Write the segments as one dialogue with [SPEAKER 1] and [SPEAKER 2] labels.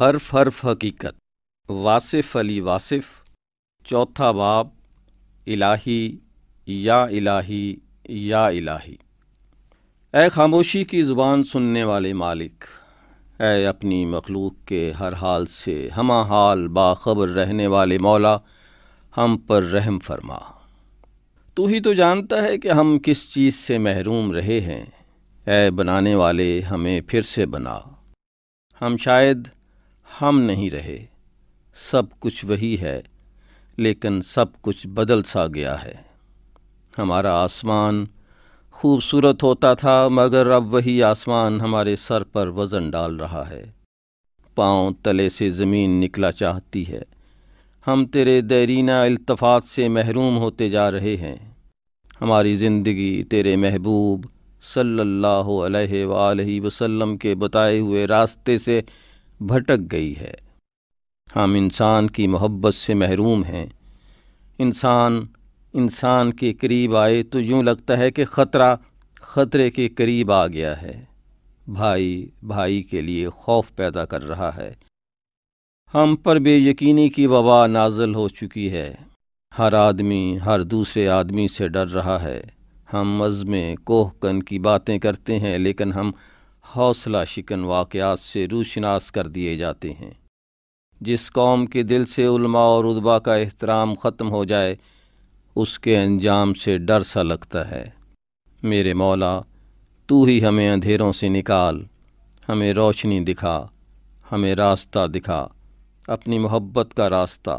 [SPEAKER 1] हर्फ हर्फ हकीकत वासिफ अली वासिफ चौथा बाब इलाही या इलाही या इलाही ए खामोशी की ज़ुबान सुनने वाले मालिक ए अपनी मखलूक के हर हाल से हमा हाल बाखबर रहने वाले मौला हम पर रहम फरमा तू ही तो जानता है कि हम किस चीज़ से महरूम रहे हैं ए बनाने वाले हमें फिर से बना हम शायद हम नहीं रहे सब कुछ वही है लेकिन सब कुछ बदल सा गया है हमारा आसमान खूबसूरत होता था मगर अब वही आसमान हमारे सर पर वज़न डाल रहा है पाँव तले से ज़मीन निकला चाहती है हम तेरे दैरीना अल्तफ़ात से महरूम होते जा रहे हैं हमारी ज़िंदगी तेरे महबूब सल्लल्लाहु अलैहि वसल्लम के बताए हुए रास्ते से भटक गई है हम इंसान की मोहब्बत से महरूम हैं इंसान इंसान के करीब आए तो यूँ लगता है कि ख़तरा ख़तरे के करीब आ गया है भाई भाई के लिए खौफ पैदा कर रहा है हम पर बेयकीनी की वबा नाजल हो चुकी है हर आदमी हर दूसरे आदमी से डर रहा है हम मज़मे कोहकन की बातें करते हैं लेकिन हम हौसला शिकन वाक़ात से रूशनास कर दिए जाते हैं जिस कौम के दिल से उल्मा और उदबा का एहतराम ख़त्म हो जाए उसके अंजाम से डर सा लगता है मेरे मौला तू ही हमें अंधेरों से निकाल हमें रोशनी दिखा हमें रास्ता दिखा अपनी मोहब्बत का रास्ता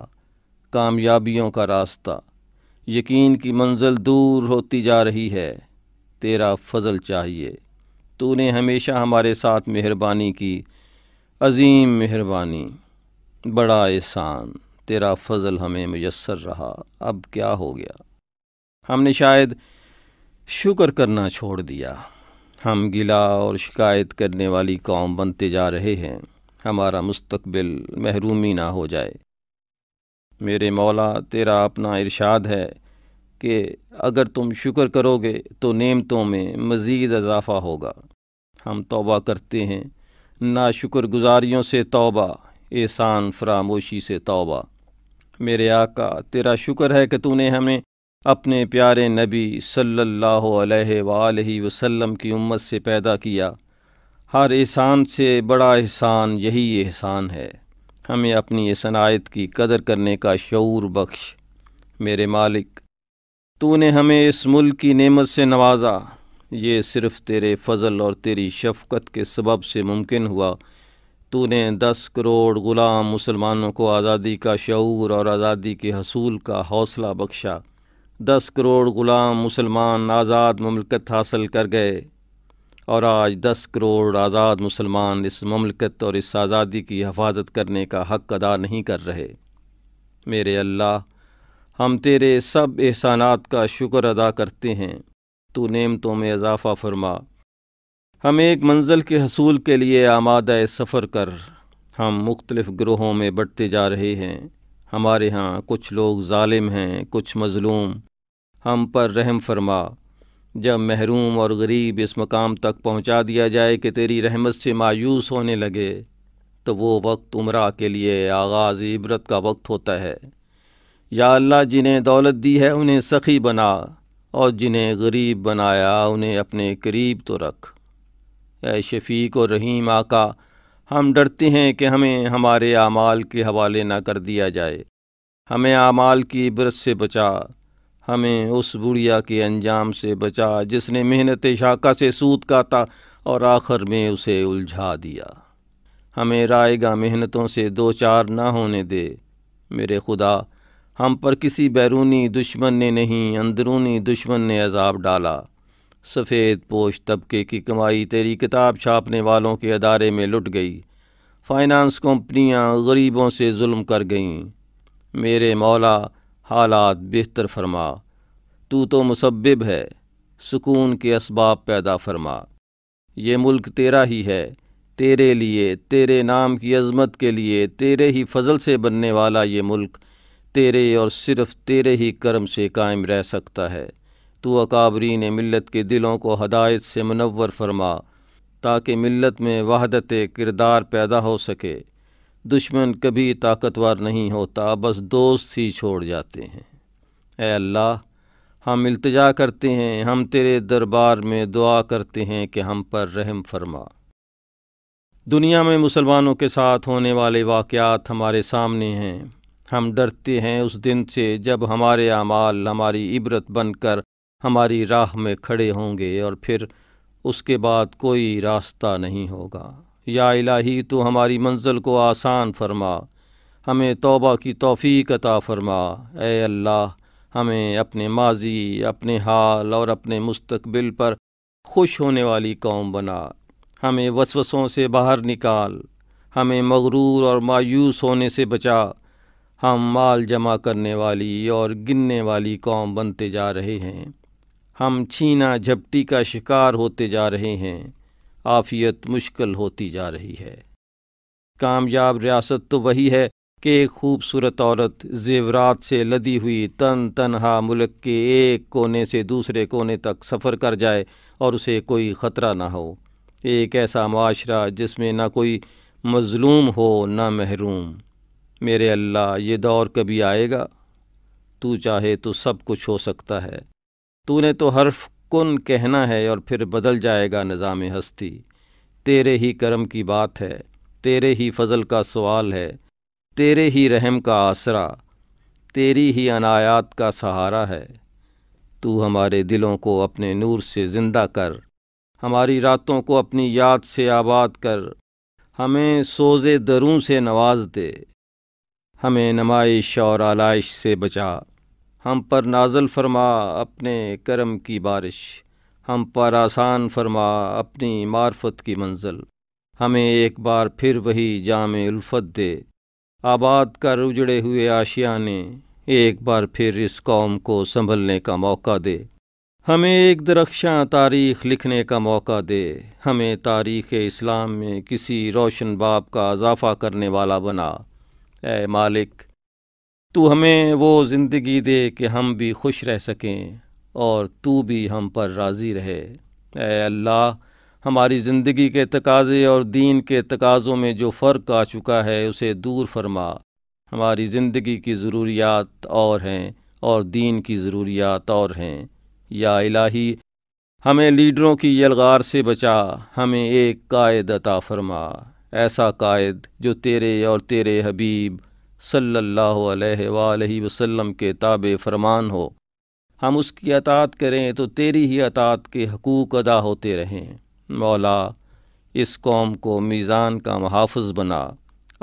[SPEAKER 1] कामयाबियों का रास्ता यकीन की मंजिल दूर होती जा रही है तेरा फजल चाहिए तूने हमेशा हमारे साथ मेहरबानी की अजीम मेहरबानी बड़ा एहसान तेरा फ़जल हमें मैसर रहा अब क्या हो गया हमने शायद शुक्र करना छोड़ दिया हम गिला और शिकायत करने वाली कौम बनते जा रहे हैं हमारा मुस्तबिल महरूमी ना हो जाए मेरे मौला तेरा अपना इरशाद है कि अगर तुम शुक्र करोगे तो नेमतों में मज़ीद इजाफ़ा होगा हम तौबा करते हैं ना शुक्र गुजारियों से तौबा एहसान फरामोशी से तौबा मेरे आका तेरा शुक्र है कि तूने हमें अपने प्यारे नबी सल्लल्लाहु अलैहि सल्ला वसल्लम की उम्मत से पैदा किया हर एहसान से बड़ा एहसान यही एहसान है हमें अपनी इस अनायत की कदर करने का शूर बख्श मेरे मालिक तूने हमें इस मुल्क की नेमत से नवाजा ये सिर्फ़ तेरे फ़जल और तेरी शफ़क़त के सबब से मुमकिन हुआ तूने दस करोड़ ग़ुलाम मुसलमानों को आज़ादी का शूर और आज़ादी के हसूल का हौसला बख्शा दस करोड़ ग़ुलाम मुसलमान आज़ाद ममलकत हासिल कर गए और आज दस करोड़ आज़ाद मुसलमान इस ममलकत और इस आज़ादी की हफाजत करने का हक अदा नहीं कर रहे मेरे अल्लाह हम तेरे सब एहसानात का शुक्र अदा करते हैं तो नेमतों में इजाफ़ा फरमा हम एक मंजिल के हसूल के लिए आमादा सफ़र कर हम मुख्तलिफ़ ग्रोहों में बढ़ते जा रहे हैं हमारे यहाँ कुछ लोग ालिम हैं कुछ मज़लूम हम पर रहम फरमा जब महरूम और गरीब इस मकाम तक पहुँचा दिया जाए कि तेरी रहमत से मायूस होने लगे तो वो वक्त उम्र के लिए आगाज़ इबरत का वक्त होता है या अल्लाह जिन्हें दौलत दी है उन्हें सखी बना और जिन्हें गरीब बनाया उन्हें अपने करीब तो रख ए शफीक और रहीम आका हम डरते हैं कि हमें हमारे आमाल के हवाले ना कर दिया जाए हमें आमाल की इबरत से बचा हमें उस बुढ़िया के अंजाम से बचा जिसने मेहनत शाखा से सूद काता और आखिर में उसे उलझा दिया हमें रायगा मेहनतों से दो चार ना होने दे मेरे खुदा हम पर किसी बैरूनी दुश्मन ने नहीं अंदरूनी दुश्मन ने अजाब डाला सफ़ेद पोश तबके की कमाई तेरी किताब छापने वालों के अदारे में लुट गई फाइनेंस कंपनियां गरीबों से जुल्म कर गईं मेरे मौला हालात बेहतर फरमा तू तो मुसब्ब है सुकून के इसबाब पैदा फरमा ये मुल्क तेरा ही है तेरे लिए तेरे नाम की अजमत के लिए तेरे ही फजल से बनने वाला ये मुल्क तेरे और सिर्फ तेरे ही कर्म से कायम रह सकता है तो ने मिलत के दिलों को हदायत से मनवर फरमा ताकि मिलत में वहदत किरदार पैदा हो सके दुश्मन कभी ताकतवर नहीं होता बस दोस्त ही छोड़ जाते हैं ए अल्लाह हम इल्तजा करते हैं हम तेरे दरबार में दुआ करते हैं कि हम पर रहम फरमा दुनिया में मुसलमानों के साथ होने वाले वाक़ हमारे सामने हैं हम डरते हैं उस दिन से जब हमारे अमाल हमारी इबरत बनकर हमारी राह में खड़े होंगे और फिर उसके बाद कोई रास्ता नहीं होगा या इलाही तो हमारी मंजिल को आसान फरमा हमें तौबा की तोफ़ी अता फरमा ए अल्लाह हमें अपने माजी अपने हाल और अपने मुस्तबिल पर खुश होने वाली कौम बना हमें वसवसों से बाहर निकाल हमें मगरूर और मायूस होने से बचा हम माल जमा करने वाली और गिनने वाली कौम बनते जा रहे हैं हम छीना झपटी का शिकार होते जा रहे हैं आफियत मुश्किल होती जा रही है कामयाब रियासत तो वही है कि एक खूबसूरत औरत जेवरात से लदी हुई तन तनहा मुल्क के एक कोने से दूसरे कोने तक सफ़र कर जाए और उसे कोई ख़तरा ना हो एक ऐसा माशरा जिसमें ना कोई मज़लूम हो ना महरूम मेरे अल्लाह ये दौर कभी आएगा तू चाहे तो सब कुछ हो सकता है तूने तो हर्फ कुन कहना है और फिर बदल जाएगा निज़ाम हस्ती तेरे ही करम की बात है तेरे ही फजल का सवाल है तेरे ही रहम का आसरा तेरी ही अनायात का सहारा है तू हमारे दिलों को अपने नूर से ज़िंदा कर हमारी रातों को अपनी याद से आबाद कर हमें सोज़े दरों से नवाज दे हमें नमाइश और आलाइश से बचा हम पर नाजल फरमा अपने करम की बारिश हम पर आसान फरमा अपनी मार्फत की मंजिल हमें एक बार फिर वही जाम उल्फत दे आबाद कर उजड़े हुए आशिया ने एक बार फिर इस कौम को संभलने का मौका दे हमें एक दरख्शां तारीख लिखने का मौका दे हमें तारीख़ इस्लाम में किसी रोशन बाब का इजाफा करने वाला बना ए मालिक तू हमें वो ज़िंदगी दे कि हम भी खुश रह सकें और तू भी हम पर राज़ी रहे ए अल्लाह हमारी ज़िंदगी के तकाज़े और दीन के तकाज़ों में जो फ़र्क आ चुका है उसे दूर फरमा हमारी ज़िंदगी की ज़रूरियात और हैं और दीन की ज़रूरियात और हैं या इलाही हमें लीडरों की यलगार से बचा हमें एक कायद अता फरमा ऐसा कायद जो तेरे और तेरे हबीब सल्ला अलैहि के ताब फरमान हो हम उसकी अतात करें तो तेरी ही अतात के हकूक़ अदा होते रहें मौला इस कौम को मीज़ान का महाफ़ बना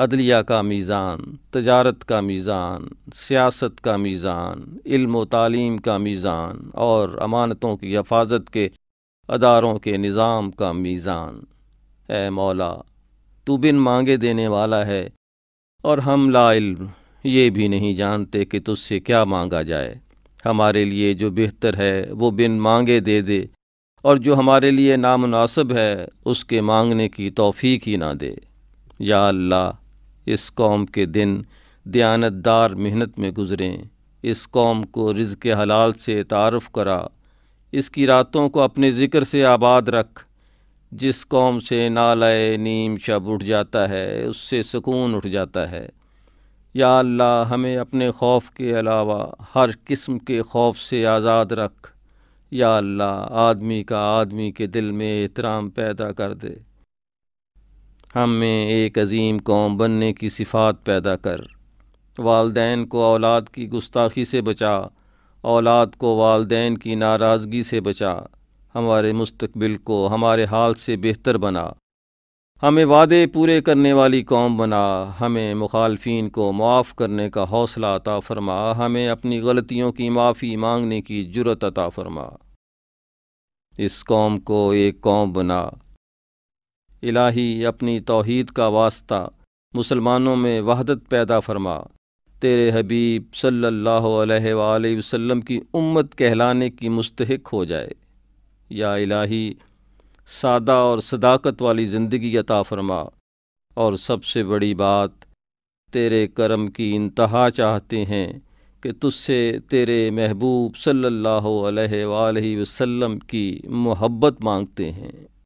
[SPEAKER 1] अदलिया का मीज़ान तजारत का मीज़ान सियासत का मीज़ान इल्म तालीम का मीज़ान और अमानतों की हफाजत के अदारों के निज़ाम का मीज़ान ए मौला तू बिन मांगे देने वाला है और हम ला इल्म ये भी नहीं जानते कि तुझसे क्या मांगा जाए हमारे लिए जो बेहतर है वो बिन मांगे दे दे और जो हमारे लिए नामनासब है उसके मांगने की तौफीक ही ना दे या अल्लाह इस कौम के दिन दयानतदार मेहनत में गुजरें इस कौम को रिज़ के हलाल से तारफ़ करा इसकी रातों को अपने ज़िक्र से आबाद रख जिस कौम से नालाय नीम शब उठ जाता है उससे सुकून उठ जाता है या अल्लाह हमें अपने खौफ के अलावा हर किस्म के खौफ से आज़ाद रख या अल्लाह आदमी का आदमी के दिल में एहतराम पैदा कर दे हम में एक अजीम कौम बनने की सिफात पैदा कर वालदेन को औलाद की गुस्ताखी से बचा औलाद को वालदेन की नाराज़गी से बचा हमारे मुस्तबिल को हमारे हाल से बेहतर बना हमें वादे पूरे करने वाली कौम बना हमें मुखालफी को मुआफ़ करने का हौसला अता फरमा हमें अपनी गलतियों की माफ़ी मांगने की जरूरत अता फरमा इस कौम को एक कौम बना इलाही अपनी तोहद का वास्ता मुसलमानों में वहदत पैदा फरमा तेरे हबीब सल्लल्लाहु अलैहि वसल्लम की उम्मत कहलाने की मुस्तहक हो जाए या इलाही सादा और सदाकत वाली ज़िंदगी अता फरमा और सबसे बड़ी बात तेरे करम की इंतहा चाहते हैं कि तुझसे तेरे महबूब सल्लल्लाहु अलैहि वसल्लम की मोहब्बत मांगते हैं